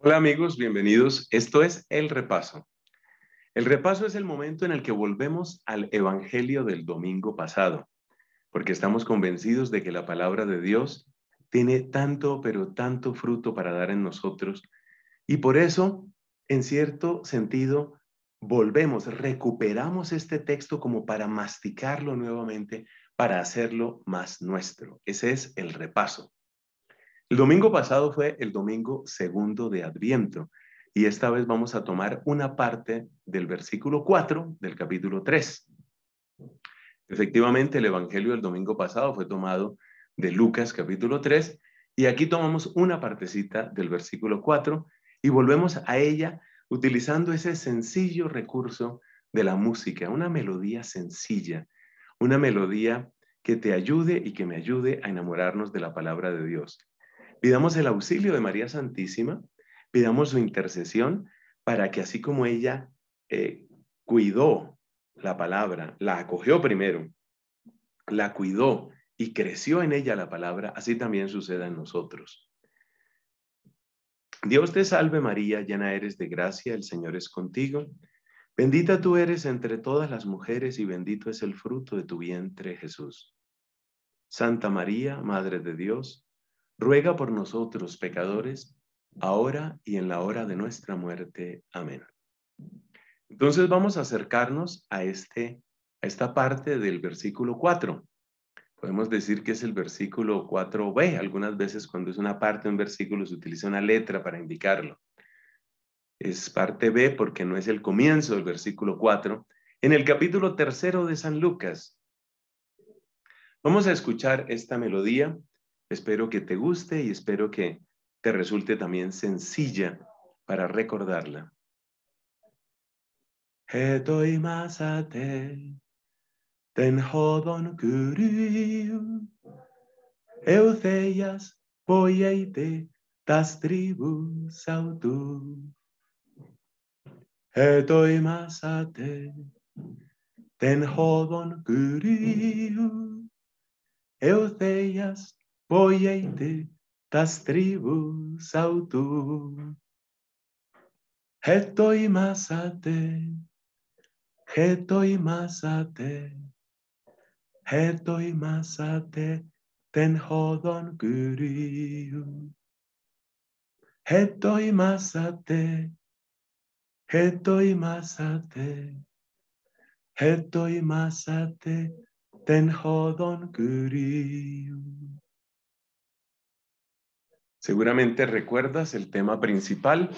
Hola amigos, bienvenidos. Esto es El Repaso. El repaso es el momento en el que volvemos al Evangelio del domingo pasado, porque estamos convencidos de que la palabra de Dios tiene tanto, pero tanto fruto para dar en nosotros, y por eso, en cierto sentido, volvemos, recuperamos este texto como para masticarlo nuevamente, para hacerlo más nuestro. Ese es el repaso. El domingo pasado fue el domingo segundo de Adviento y esta vez vamos a tomar una parte del versículo 4 del capítulo 3. Efectivamente, el Evangelio del domingo pasado fue tomado de Lucas capítulo 3 y aquí tomamos una partecita del versículo 4 y volvemos a ella utilizando ese sencillo recurso de la música, una melodía sencilla, una melodía que te ayude y que me ayude a enamorarnos de la palabra de Dios. Pidamos el auxilio de María Santísima, pidamos su intercesión para que así como ella eh, cuidó la palabra, la acogió primero, la cuidó y creció en ella la palabra, así también suceda en nosotros. Dios te salve María, llena eres de gracia, el Señor es contigo. Bendita tú eres entre todas las mujeres y bendito es el fruto de tu vientre, Jesús. Santa María, Madre de Dios, ruega por nosotros pecadores, ahora y en la hora de nuestra muerte. Amén. Entonces vamos a acercarnos a, este, a esta parte del versículo 4. Podemos decir que es el versículo 4b. Algunas veces cuando es una parte de un versículo se utiliza una letra para indicarlo. Es parte B porque no es el comienzo del versículo 4. En el capítulo tercero de San Lucas. Vamos a escuchar esta melodía Espero que te guste y espero que te resulte también sencilla para recordarla. Eto masate ten hodon kuriu euceias poieite tas tribus autu Eto masate ten hodon kuriu euceias Πόιετε τα τρibus αυτού. Χέτο ημάσατε, χέτο ημάσατε, χέτο ημάσατε τεν χόδον Κυρίου. Χέτο ημάσατε, χέτο ημάσατε, χέτο ημάσατε τεν χόδον Κυρίου. Seguramente recuerdas el tema principal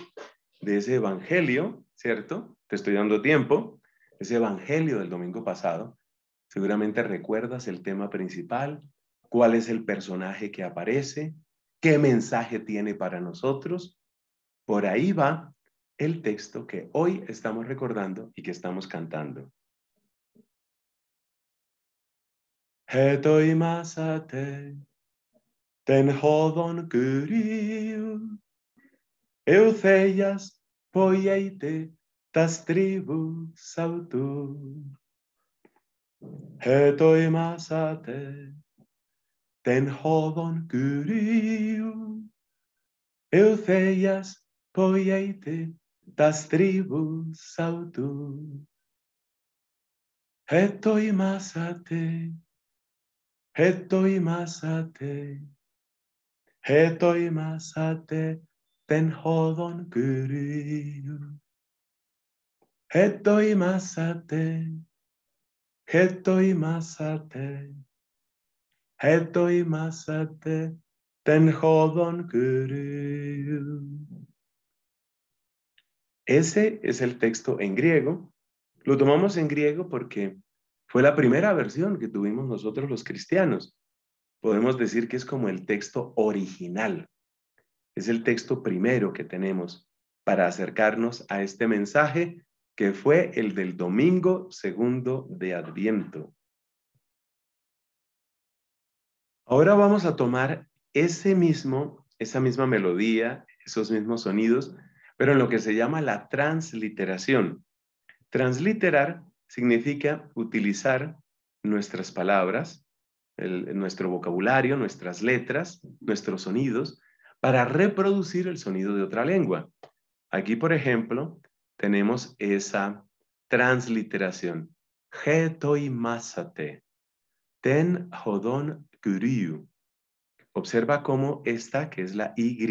de ese evangelio, ¿cierto? Te estoy dando tiempo. Ese evangelio del domingo pasado. Seguramente recuerdas el tema principal, cuál es el personaje que aparece, qué mensaje tiene para nosotros. Por ahí va el texto que hoy estamos recordando y que estamos cantando. τεν χόδον κυρίου. Εουθέγιας ποιέιτε τα στρίβου σαυτού. Ετο ημάσατε τεν χόδον κυρίου. Εουθέγιας ποιέιτε τα στρίβου σαυτού. Ετο ημάσατε, ετο ημάσατε. masate. tenhodon kuriu. Hetoimasate. masate ten tenhodon kuriu. Ese es el texto en griego. Lo tomamos en griego porque fue la primera versión que tuvimos nosotros los cristianos podemos decir que es como el texto original. Es el texto primero que tenemos para acercarnos a este mensaje que fue el del domingo segundo de Adviento. Ahora vamos a tomar ese mismo, esa misma melodía, esos mismos sonidos, pero en lo que se llama la transliteración. Transliterar significa utilizar nuestras palabras, nuestro vocabulario, nuestras letras, nuestros sonidos, para reproducir el sonido de otra lengua. Aquí, por ejemplo, tenemos esa transliteración. Ten hodon Observa cómo esta, que es la Y,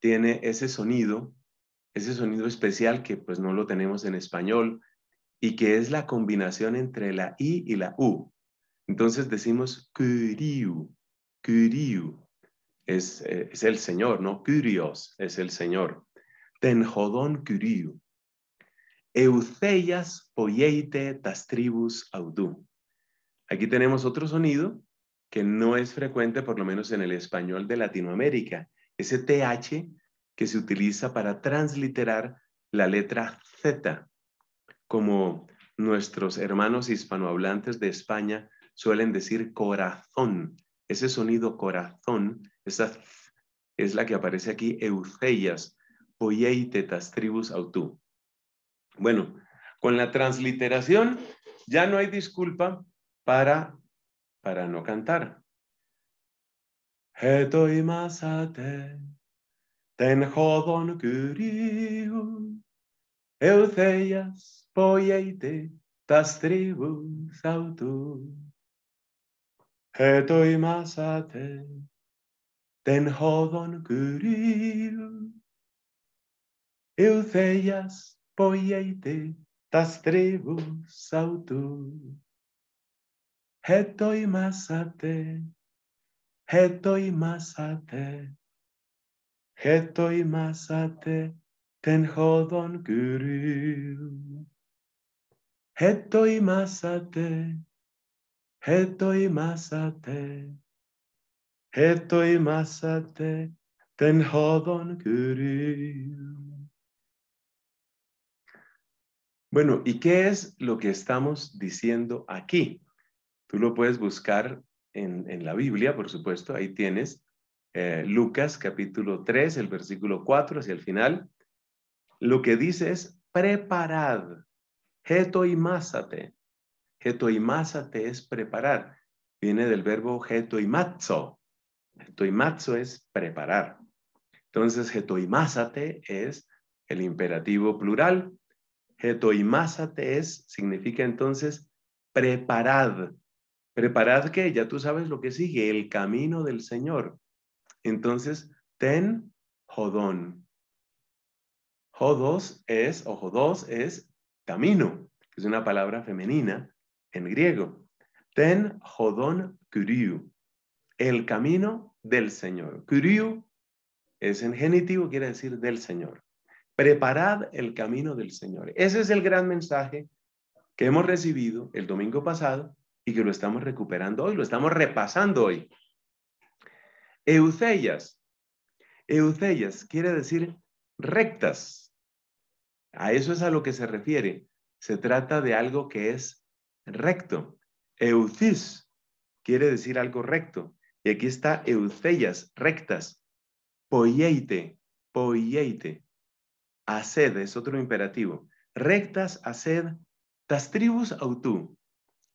tiene ese sonido, ese sonido especial que pues no lo tenemos en español y que es la combinación entre la I y la U. Entonces decimos Kyriu, Kyriu, eh, es, el Señor, ¿no? Curios, es el Señor. Tenjodon Kyriu. Euceias polyeite tas tribus audú. Aquí tenemos otro sonido que no es frecuente, por lo menos en el español de Latinoamérica, ese TH que se utiliza para transliterar la letra Z, como nuestros hermanos hispanohablantes de España suelen decir corazón. Ese sonido corazón, esa es la que aparece aquí, Euseias, tas tribus autú. Bueno, con la transliteración ya no hay disculpa para, no cantar. Estoy más ten tribus autú. Ετο ημάσατε τεν χόδον κυρίου. Ιου θέλιας ποιέιτε τα στρίβου το Ετο ημάσατε, τὸ ημάσατε, ετο ημάσατε τεν χόδον κυρίου. Ετο ημάσατε, ten Bueno, ¿y qué es lo que estamos diciendo aquí? Tú lo puedes buscar en, la Biblia, por supuesto, ahí tienes eh, Lucas capítulo 3, el versículo 4 hacia el final. Lo que dice es, preparad, y másate. Getoimásate es preparar. Viene del verbo getoimazo. Getoimazo es preparar. Entonces, getoimásate es el imperativo plural. Getoimásate es, significa entonces, preparad. Preparad que ya tú sabes lo que sigue, el camino del Señor. Entonces, ten jodón. Jodos es, o jodos es camino, es una palabra femenina en griego. Ten jodón kuriu, el camino del Señor. Kuriu es en genitivo, quiere decir del Señor. Preparad el camino del Señor. Ese es el gran mensaje que hemos recibido el domingo pasado y que lo estamos recuperando hoy, lo estamos repasando hoy. Eucellas. Eucellas quiere decir rectas. A eso es a lo que se refiere. Se trata de algo que es recto. Eucis quiere decir algo recto. Y aquí está eucellas, rectas. Poieite, poieite. Haced es otro imperativo. Rectas, haced. Tas tribus autú.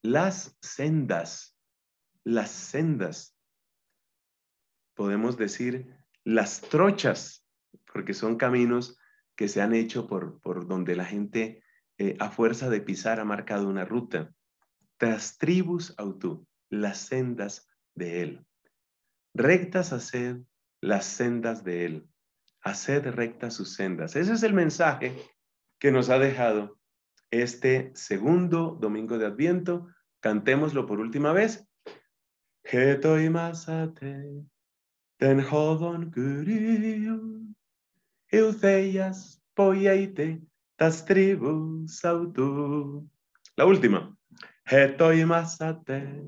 Las sendas. Las sendas. Podemos decir las trochas, porque son caminos que se han hecho por, donde la gente eh, a fuerza de pisar ha marcado una ruta tribus autú, las sendas de él. Rectas haced las sendas de él, haced rectas sus sendas. Ese es el mensaje que nos ha dejado este segundo domingo de Adviento. Cantémoslo por última vez. ten tribus La última. Ετο ημασατε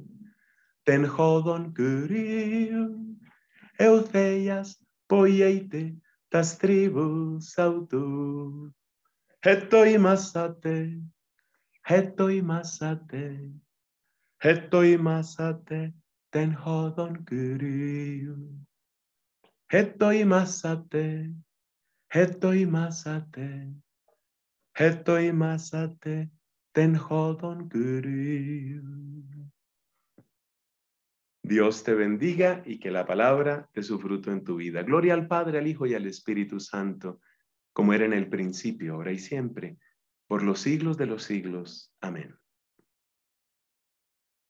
τεν χόδον κυρίου, εουθέιας ποιείτε τας τρίβους αυτού. Ετο ημασατε, ετο ημασατε, ετο ημασατε τεν χόδον κυρίου. Ετο ημασατε, ετο ημασατε, ετο ημασατε, ετο ημασατε Ten hold on Dios te bendiga y que la palabra dé su fruto en tu vida. Gloria al Padre, al Hijo y al Espíritu Santo, como era en el principio, ahora y siempre, por los siglos de los siglos. Amén.